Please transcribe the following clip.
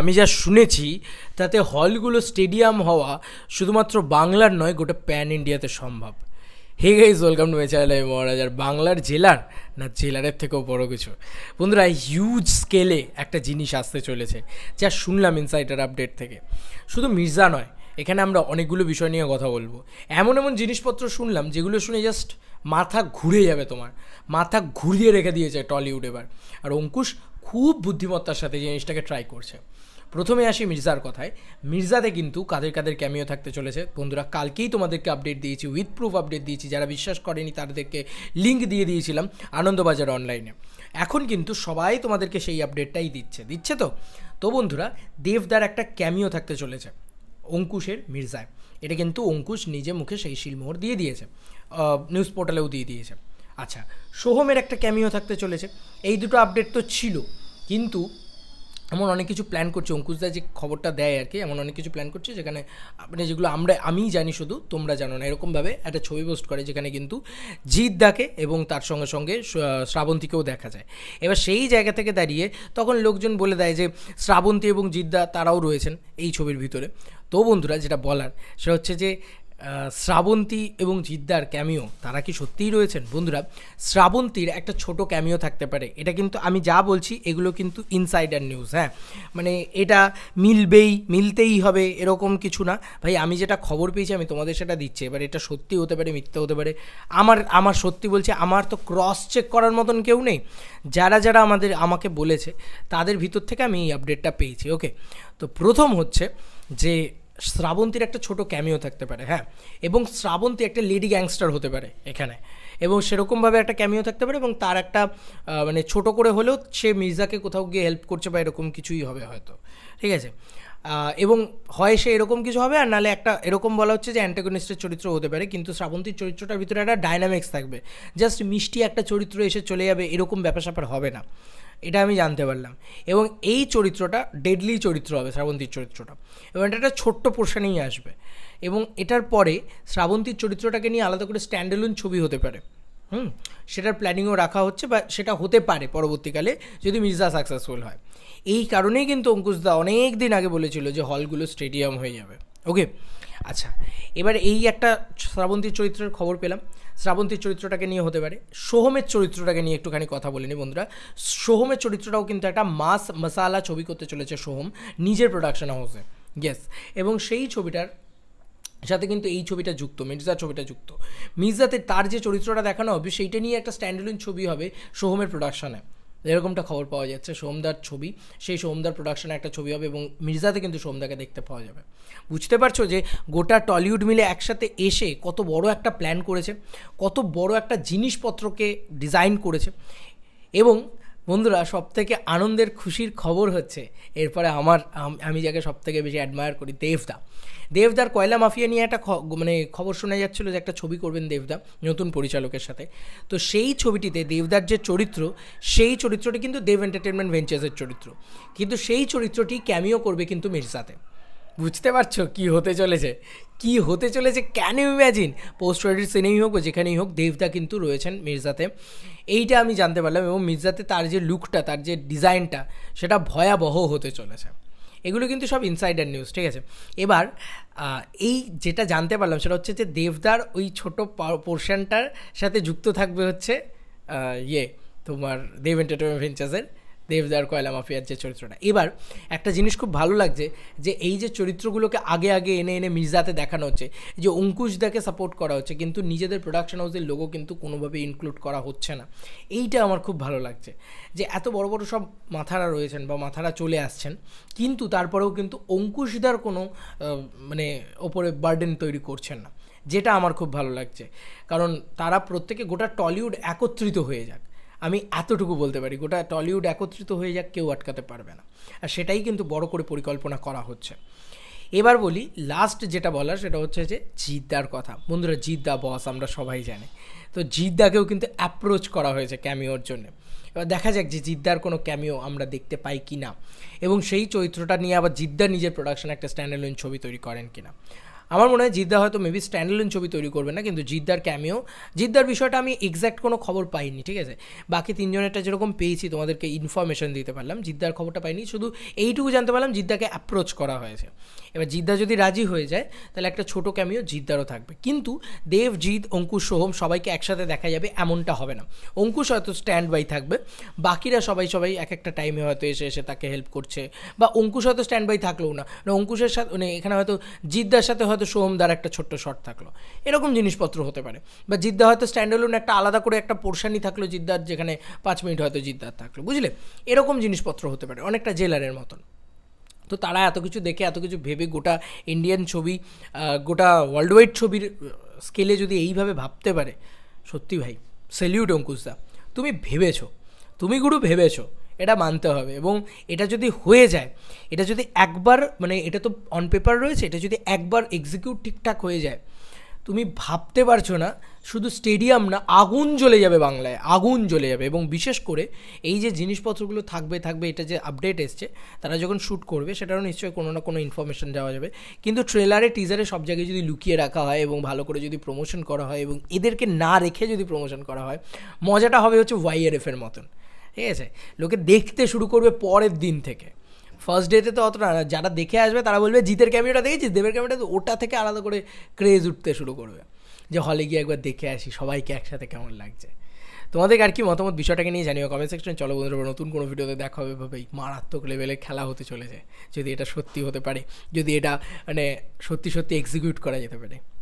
আমি যা শুনেছি তাতে হলগুলো স্টেডিয়াম হওয়া শুধুমাত্র বাংলার নয় গোটা প্যান ইন্ডিয়াতে সম্ভব hey guys welcome to my channel আমি মহারাজ আর বাংলার জেলার না জেলারের থেকেও বড় কিছু বন্ধুরা হিউজ স্কেলে একটা জিনিস আসতে চলেছে যা শুনলাম ইনসাইটার আপডেট থেকে শুধু মির্জা নয় এখানে আমরা অনেকগুলো বিষয় নিয়ে কথা বলবো এমন এমন জিনিসপত্র শুনলাম যেগুলো শুনে জাস্ট মাথা ঘুরে যাবে তোমার মাথা ঘুরিয়ে রেখে দিয়েছে টলিউড এবার আর অঙ্কুশ খুব বুদ্ধিমত্তার সাথে জিনিসটাকে ট্রাই করছে প্রথমে আসি মির্জার কথায় মির্জাতে কিন্তু কাদের কাদের ক্যামিও থাকতে চলেছে বন্ধুরা কালকেই তোমাদেরকে আপডেট দিয়েছি উইথ প্রুফ আপডেট দিয়েছি যারা বিশ্বাস করেনি তাদেরকে লিঙ্ক দিয়ে দিয়েছিলাম আনন্দবাজার অনলাইনে এখন কিন্তু সবাই তোমাদেরকে সেই আপডেটটাই দিচ্ছে দিচ্ছে তো তো বন্ধুরা দেবদার একটা ক্যামিও থাকতে চলেছে অঙ্কুশের মির্জায় এটা কিন্তু অঙ্কুশ নিজে মুখে সেই শিলমোহর দিয়ে দিয়েছে নিউজ পোর্টালেও দিয়ে দিয়েছে আচ্ছা সোহমের একটা ক্যামিও থাকতে চলেছে এই দুটো আপডেট তো ছিল কিন্তু এমন অনেক কিছু প্ল্যান করছে অঙ্কুশদা যে খবরটা দেয় আর কি এমন অনেক কিছু প্ল্যান করছে যেখানে আপনি যেগুলো আমরা আমিই জানি শুধু তোমরা জানো না এরকমভাবে একটা ছবি পোস্ট করে যেখানে কিন্তু জিদ্দাকে এবং তার সঙ্গে সঙ্গে শ্রাবন্তীকেও দেখা যায় এবার সেই জায়গা থেকে দাঁড়িয়ে তখন লোকজন বলে দেয় যে শ্রাবন্তী এবং জিদ্দা তারাও রয়েছেন এই ছবির ভিতরে তো বন্ধুরা যেটা বলার সেটা হচ্ছে যে শ্রাবন্তী এবং জিদ্দার ক্যামিও তারা কি সত্যিই রয়েছেন বন্ধুরা শ্রাবন্তীর একটা ছোট ক্যামিও থাকতে পারে এটা কিন্তু আমি যা বলছি এগুলো কিন্তু ইনসাইডার নিউজ হ্যাঁ মানে এটা মিলবেই মিলতেই হবে এরকম কিছু না ভাই আমি যেটা খবর পেয়েছি আমি তোমাদের সেটা দিচ্ছি এবার এটা সত্যি হতে পারে মিথ্যা হতে পারে আমার আমার সত্যি বলছি আমার তো ক্রস চেক করার মতন কেউ নেই যারা যারা আমাদের আমাকে বলেছে তাদের ভিতর থেকে আমি এই আপডেটটা পেয়েছি ওকে তো প্রথম হচ্ছে যে শ্রাবন্তীর একটা ছোট ক্যামিও থাকতে পারে হ্যাঁ এবং শ্রাবন্তী একটা লেডি গ্যাংস্টার হতে পারে এখানে এবং সেরকমভাবে একটা ক্যামিও থাকতে পারে এবং তার একটা মানে ছোট করে হলেও সে মির্জাকে কোথাও গিয়ে হেল্প করছে বা এরকম কিছুই হবে হয়তো ঠিক আছে এবং হয় সে এরকম কিছু হবে আর নাহলে একটা এরকম বলা হচ্ছে যে অ্যান্টাগনিস্টের চরিত্র হতে পারে কিন্তু শ্রাবন্তীর চরিত্রটার ভিতরে একটা ডাইনামিক্স থাকবে জাস্ট মিষ্টি একটা চরিত্র এসে চলে যাবে এরকম ব্যাপার স্যাপার হবে না এটা আমি জানতে পারলাম এবং এই চরিত্রটা ডেডলি চরিত্র হবে শ্রাবন্তীর চরিত্রটা এবং এটা একটা ছোট্ট পোর্শানেই আসবে এবং এটার পরে শ্রাবন্তীর চরিত্রটাকে নিয়ে আলাদা করে স্ট্যান্ডেলুন ছবি হতে পারে হুম সেটার প্ল্যানিংও রাখা হচ্ছে বা সেটা হতে পারে পরবর্তীকালে যদি মির্জা সাকসেসফুল হয় এই কারণেই কিন্তু অঙ্কুশ দা অনেক দিন আগে বলেছিল যে হলগুলো স্টেডিয়াম হয়ে যাবে ওকে আচ্ছা এবার এই একটা শ্রাবন্তীর চরিত্রের খবর পেলাম শ্রাবন্তীর চরিত্রটাকে নিয়ে হতে পারে সোহমের চরিত্রটাকে নিয়ে একটুখানি কথা বলে বন্ধুরা সোহমের চরিত্রটাও কিন্তু একটা মাস মশালা ছবি করতে চলেছে সোহম নিজের প্রোডাকশন হাউসে ইয়েস এবং সেই ছবিটার সাথে কিন্তু এই ছবিটা যুক্ত মির্জা ছবিটা যুক্ত মির্জাতে তার যে চরিত্রটা দেখানো হবে সেইটা নিয়ে একটা স্ট্যান্ডালুন ছবি হবে সোহমের প্রোডাকশানে এরকমটা খবর পাওয়া যাচ্ছে সোমদার ছবি সেই সোমদার প্রোডাকশানে একটা ছবি হবে এবং মির্জাতে কিন্তু সোমদাকে দেখতে পাওয়া যাবে বুঝতে পারছো যে গোটা টলিউড মিলে একসাথে এসে কত বড় একটা প্ল্যান করেছে কত বড় একটা জিনিসপত্রকে ডিজাইন করেছে এবং বন্ধুরা সব থেকে আনন্দের খুশির খবর হচ্ছে এরপরে আমার আমি যাকে সব থেকে বেশি অ্যাডমায়ার করি দেবদা দেবদার কয়লা মাফিয়া নিয়ে একটা মানে খবর শোনা যাচ্ছিলো যে একটা ছবি করবেন দেবদা নতুন পরিচালকের সাথে তো সেই ছবিটিতে দেবদার যে চরিত্র সেই চরিত্রটি কিন্তু দেব এন্টারটেনমেন্ট ভেঞ্চার্সের চরিত্র কিন্তু সেই চরিত্রটি ক্যামিও করবে কিন্তু মির্জাতে বুঝতে পারছো কি হতে চলেছে কি হতে চলেছে can you imagine post credit সিনেমাই হোক যেখানেই হোক দেবদা কিন্তু রয়েছেন মির্জাতে এইটা আমি জানতে পারলাম এবং মির্জাতে তার যে লুকটা তার যে ডিজাইনটা সেটা ভয়াবহ হতে চলেছে এগুলো কিন্তু সব ইনসাইডার নিউজ ঠিক আছে এবার এই যেটা জানতে পারলাম সেটা হচ্ছে যে দেবদার ওই ছোটো পোর্শনটার সাথে যুক্ত থাকবে হচ্ছে ইয়ে তোমার দেব এন্টারটেনমেন্ট ভেঞ্চার্সের দেবদার কয়লা মাফিয়ার যে চরিত্রটা এবার একটা জিনিস খুব ভালো লাগছে যে এই যে চরিত্রগুলোকে আগে আগে এনে এনে মির্জাতে দেখানো হচ্ছে যে অঙ্কুশদাকে সাপোর্ট করা হচ্ছে কিন্তু নিজেদের প্রোডাকশন হাউসের লোগো কিন্তু কোনোভাবে ইনক্লুড করা হচ্ছে না এইটা আমার খুব ভালো লাগছে যে এত বড় বড় সব মাথারা রয়েছেন বা মাথারা চলে আসছেন কিন্তু তারপরেও কিন্তু অঙ্কুশদার কোনো মানে ওপরে বার্ডেন তৈরি করছেন না যেটা আমার খুব ভালো লাগছে কারণ তারা প্রত্যেকে গোটা টলিউড একত্রিত হয়ে যাক আমি এতটুকু বলতে পারি গোটা টলিউড একত্রিত হয়ে যাক কেউ আটকাতে পারবে না আর সেটাই কিন্তু বড় করে পরিকল্পনা করা হচ্ছে এবার বলি লাস্ট যেটা বলার সেটা হচ্ছে যে জিদ্দার কথা বন্ধুরা জিদ্দা বস আমরা সবাই জানি তো জিদ্দাকেও কিন্তু অ্যাপ্রোচ করা হয়েছে ক্যামিওর জন্য এবার দেখা যাক যে জিদ্দার কোনো ক্যামিও আমরা দেখতে পাই কি না এবং সেই চরিত্রটা নিয়ে আবার জিদ্দা নিজের প্রোডাকশন একটা স্ট্যান্ডার্ড ছবি তৈরি করেন কিনা আমার মনে হয় জিদ্দা হয়তো মেবি স্ট্যান্ডালোন ছবি তৈরি করবে না কিন্তু জিদ্দার ক্যামিও জিদ্দার বিষয়টা আমি এক্স্যাক্ট কোনো খবর পাইনি ঠিক আছে বাকি তিনজনেরটা যেরকম পেয়েছি তোমাদেরকে ইনফরমেশন দিতে পারলাম জিদ্দার খবরটা পাইনি শুধু এইটুকু জানতে পারলাম জিদ্দাকে অ্যাপ্রোচ করা হয়েছে এবার জিদ্দা যদি রাজি হয়ে যায় তাহলে একটা ছোটো ক্যামিও জিদ্দারও থাকবে কিন্তু দেব জিৎ অঙ্কুশ সোহম সবাইকে একসাথে দেখা যাবে এমনটা হবে না অঙ্কুশ হয়তো স্ট্যান্ড বাই থাকবে বাকিরা সবাই সবাই এক একটা টাইমে হয়তো এসে এসে তাকে হেল্প করছে বা অঙ্কুশ হয়তো স্ট্যান্ড বাই থাকলেও না মানে অঙ্কুশের সাথে মানে এখানে হয়তো জিদ্দার সাথে হয়তো হয়তো সোহম একটা ছোট্ট শট থাকলো এরকম জিনিসপত্র হতে পারে বা জিদ্দা হয়তো স্ট্যান্ডালোন একটা আলাদা করে একটা পোর্শানই থাকলো জিদ্দার যেখানে পাঁচ মিনিট হয়তো জিদ্দার থাকলো বুঝলে এরকম জিনিসপত্র হতে পারে অনেকটা জেলারের মতন তো তারা এত কিছু দেখে এত কিছু ভেবে গোটা ইন্ডিয়ান ছবি গোটা ওয়ার্ল্ড ওয়াইড ছবির স্কেলে যদি এইভাবে ভাবতে পারে সত্যি ভাই সেলিউট অঙ্কুশদা তুমি ভেবেছো তুমি গুরু ভেবেছো এটা মানতে হবে এবং এটা যদি হয়ে যায় এটা যদি একবার মানে এটা তো অন পেপার রয়েছে এটা যদি একবার এক্সিকিউট ঠিকঠাক হয়ে যায় তুমি ভাবতে পারছো না শুধু স্টেডিয়াম না আগুন জ্বলে যাবে বাংলায় আগুন জ্বলে যাবে এবং বিশেষ করে এই যে জিনিসপত্রগুলো থাকবে থাকবে এটা যে আপডেট এসছে তারা যখন শ্যুট করবে সেটারও নিশ্চয়ই কোনো না কোনো ইনফরমেশন দেওয়া যাবে কিন্তু ট্রেলারে টিজারে সব জায়গায় যদি লুকিয়ে রাখা হয় এবং ভালো করে যদি প্রমোশন করা হয় এবং এদেরকে না রেখে যদি প্রমোশন করা হয় মজাটা হবে হচ্ছে ওয়াইআরএফের মতন ঠিক আছে লোকে দেখতে শুরু করবে পরের দিন থেকে ফার্স্ট ডেতে তো অতটা যারা দেখে আসবে তারা বলবে জিতের ক্যামেরাটা দেখেছিস দেবের ক্যামেরাটা ওটা থেকে আলাদা করে ক্রেজ উঠতে শুরু করবে যে হলে গিয়ে একবার দেখে আসি সবাইকে একসাথে কেমন লাগছে তোমাদের আর কি মতামত বিষয়টাকে নিয়ে জানিও কমেন্ট সেকশন চলো বন্ধুরা নতুন কোনো ভিডিওতে দেখা হবে ভাবেই মারাত্মক লেভেলে খেলা হতে চলেছে যদি এটা সত্যি হতে পারে যদি এটা মানে সত্যি সত্যি এক্সিকিউট করা যেতে পারে